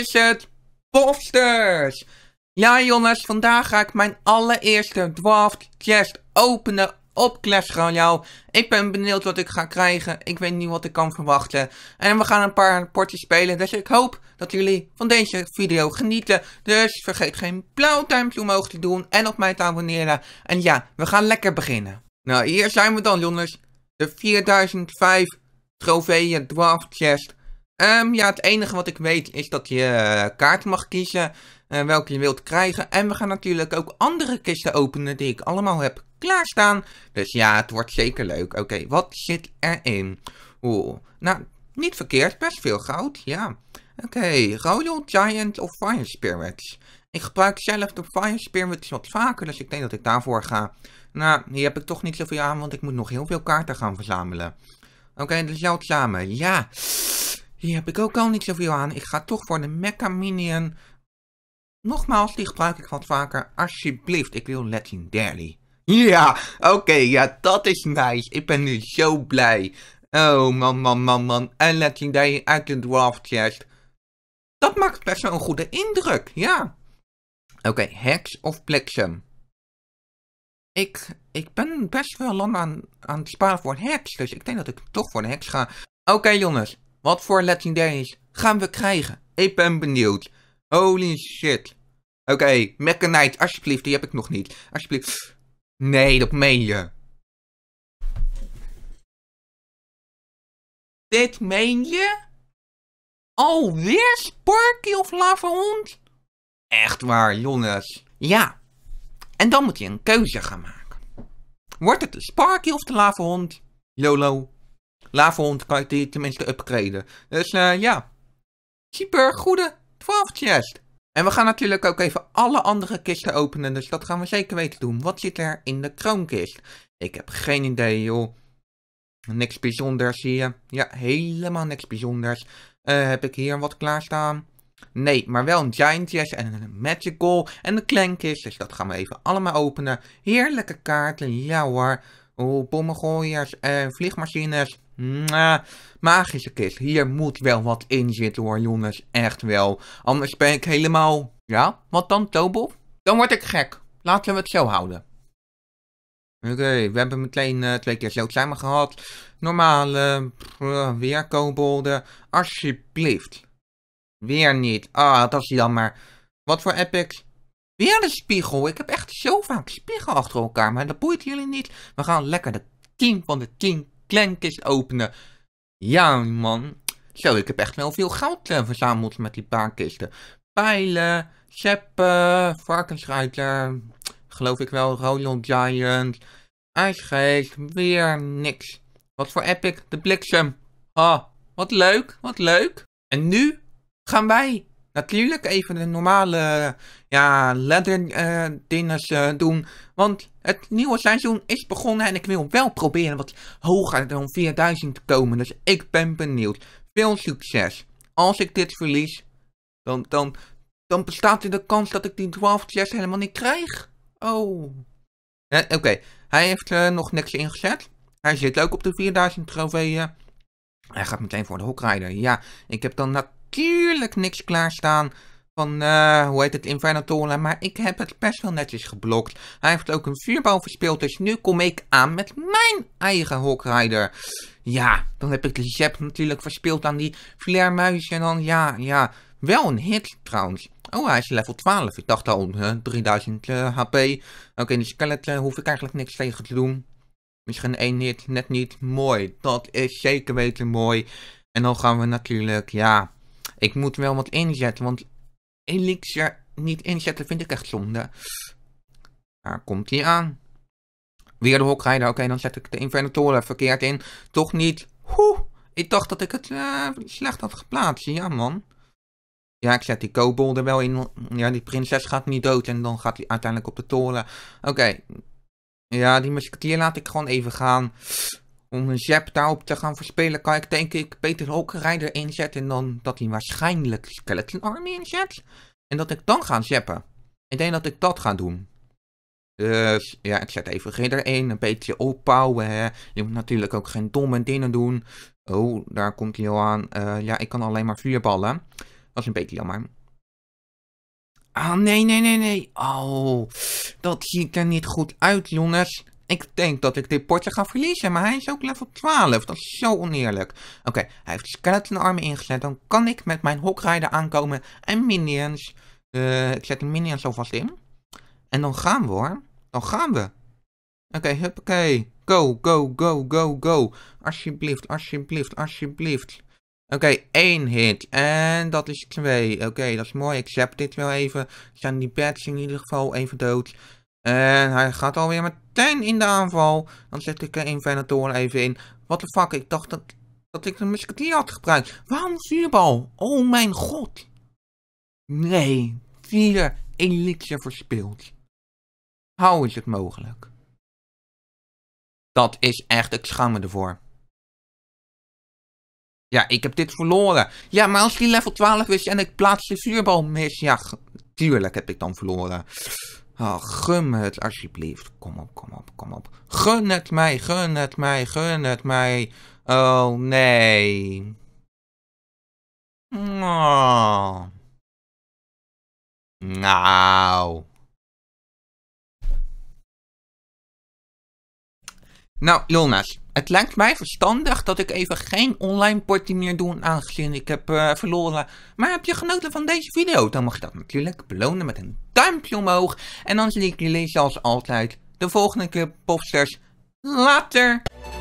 is het? Posters! Ja jongens, vandaag ga ik mijn allereerste draft chest openen op Clash Royale. Ik ben benieuwd wat ik ga krijgen. Ik weet niet wat ik kan verwachten. En we gaan een paar potjes spelen. Dus ik hoop dat jullie van deze video genieten. Dus vergeet geen blauw duimpje omhoog te doen en op mij te abonneren. En ja, we gaan lekker beginnen. Nou, hier zijn we dan jongens. De 4005 trofeeën draft chest Ehm, ja, het enige wat ik weet is dat je eh, kaarten mag kiezen eh, welke je wilt krijgen. En we gaan natuurlijk ook andere kisten openen die ik allemaal heb klaarstaan. Dus ja, het wordt zeker leuk. Oké, wat zit erin? Oeh, nou, niet verkeerd. Best veel goud, ja. Oké, Royal Giant of Fire Spirits. Ik gebruik zelf de Fire Spirits wat vaker, dus ik denk dat ik daarvoor ga. Nou, hier heb ik toch niet zoveel aan, want ik moet nog heel veel kaarten gaan verzamelen. Oké, okay, de samen. ja. Hier heb ik ook al niet zoveel aan. Ik ga toch voor de Mecha Minion. Nogmaals, die gebruik ik wat vaker. Alsjeblieft, ik wil Legendary. Ja, oké, ja, dat is nice. Ik ben nu zo blij. Oh, man, man, man, man. En Legendary uit de Dwarf Chest. Dat maakt best wel een goede indruk, ja. Oké, Hex of Bliksem? Ik, ik ben best wel lang aan, aan het sparen voor Hex, dus ik denk dat ik toch voor de Hex ga. Oké okay, jongens, wat voor legendaries gaan we krijgen? Ik ben benieuwd. Holy shit. Oké, okay, alsjeblieft, die heb ik nog niet. Alsjeblieft. Nee, dat meen je. Dit meen je? Alweer Sparky of Laverhond? Echt waar, jongens. Ja. En dan moet je een keuze gaan maken. Wordt het de Sparky of de lavahond? Lolo. Lavond kan ik die tenminste upgraden. Dus eh, ja, super goede 12 chest. En we gaan natuurlijk ook even alle andere kisten openen, dus dat gaan we zeker weten doen. Wat zit er in de kroonkist? Ik heb geen idee joh. Niks bijzonders hier. Ja, helemaal niks bijzonders. Eh, heb ik hier wat klaarstaan? Nee, maar wel een Giant Chest en een Magical en een Clankist. Dus dat gaan we even allemaal openen. Heerlijke kaarten, ja hoor. Oh, bommengooiers, en eh, vliegmachines. Nou, magische kist, hier moet wel wat in zitten hoor jongens, echt wel. Anders ben ik helemaal... Ja, wat dan Tobo? Dan word ik gek. Laten we het zo houden. Oké, we hebben meteen eh, twee keer zo samen gehad. Normale eh, eh, weer kobolden. Alsjeblieft. Weer niet. Ah, dat is jammer. Wat voor epics? Weer de spiegel. Ik heb echt zo vaak spiegel achter elkaar, maar dat boeit jullie niet. We gaan lekker de 10 van de 10 klenkist openen. Ja, man. Zo, ik heb echt wel veel goud eh, verzameld met die paar kisten. Pijlen, scheppen, varkensruiter, geloof ik wel, Royal Giant, ijsgeest, weer niks. Wat voor epic, de bliksem. Ah, wat leuk, wat leuk. En nu gaan wij natuurlijk even de normale ja, eh, dingen uh, eh, doen. Want het nieuwe seizoen is begonnen en ik wil wel proberen wat hoger dan 4000 te komen. Dus ik ben benieuwd. Veel succes. Als ik dit verlies, dan, dan, dan bestaat er de kans dat ik die 12 chest helemaal niet krijg. Oh. Oké, hij heeft eh, nog niks ingezet. Hij zit ook op de 4000 trofeeën. Hij gaat meteen voor de hok rijden. Ja, ik heb dan na natuurlijk niks klaarstaan van, eh, hoe heet het, Invernatolen. maar ik heb het best wel netjes geblokt. Hij heeft ook een vuurbal verspeeld, dus nu kom ik aan met mijn eigen Hawkrider. Ja, dan heb ik de Zep natuurlijk verspeeld aan die flairmuis en dan, ja, ja, wel een hit trouwens. Oh, hij is level 12, ik dacht al, hè, 3000 eh, HP. Oké, okay, die skeleton hoef ik eigenlijk niks tegen te doen. Misschien één hit, net niet. Mooi, dat is zeker weten mooi. En dan gaan we natuurlijk, ja, ik moet wel wat inzetten, want Elixir niet inzetten vind ik echt zonde. Daar komt hij aan. Weer de hokrijder. Oké, dan zet ik de Invernatoren verkeerd in. Toch niet. Hoe? Ik dacht dat ik het eh, slecht had geplaatst. Ja, man. Ja, ik zet die kobold er wel in. Ja, die prinses gaat niet dood en dan gaat hij uiteindelijk op de toren. Oké. Ja, die musketier laat ik gewoon even gaan. Om een zap daarop te gaan verspelen kan ik denk ik Peter rijder inzetten. En dan dat hij waarschijnlijk Skeleton Army inzet. En dat ik dan ga zappen. Ik denk dat ik dat ga doen. Dus ja, ik zet even Ridder in. Een beetje opbouwen. Je moet natuurlijk ook geen domme dingen doen. Oh, daar komt hij al aan. Eh, ja, ik kan alleen maar vier ballen. Dat is een beetje jammer. Ah, nee, nee, nee, nee. Oh, dat ziet er niet goed uit, jongens. Ik denk dat ik dit potje ga verliezen, maar hij is ook level 12. Dat is zo oneerlijk. Oké, hij heeft skeletonarmen ingezet. Dan kan ik met mijn hokrijder aankomen en minions. Eh, ik zet de minions alvast in. En dan gaan we hoor. Dan gaan we. Oké, okay, huppakee. Go, go, go, go, go. Alsjeblieft, alsjeblieft, alsjeblieft. Oké, één hit. En dat is twee. Oké, dat is mooi. Ik zap dit wel even. Zijn die bats in ieder geval even dood. En hij gaat alweer meteen in de aanval. Dan zet ik een eh, Venator even in. Wat de fuck, ik dacht dat, dat ik een musketier had gebruikt. Waarom vuurbal? Oh mijn god. Nee, vier elixir verspeeld. Hoe is het mogelijk? Dat is echt, ik schaam me ervoor. Ja, ik heb dit verloren. Ja, maar als die level 12 is en ik plaats de vuurbal mis, ja, tuurlijk heb ik dan verloren. Oh, gum het alsjeblieft. Kom op, kom op, kom op. Gun het mij, gun het mij, gun het mij. Oh, nee. Oh. Nou. Nou, Jonas. Het lijkt mij verstandig dat ik even geen online portie meer doe aangezien ik heb eh, verloren. Maar heb je genoten van deze video? Dan mag je dat natuurlijk belonen met een duimpje omhoog. En dan zie ik jullie zoals altijd de volgende keer, popsters. Later!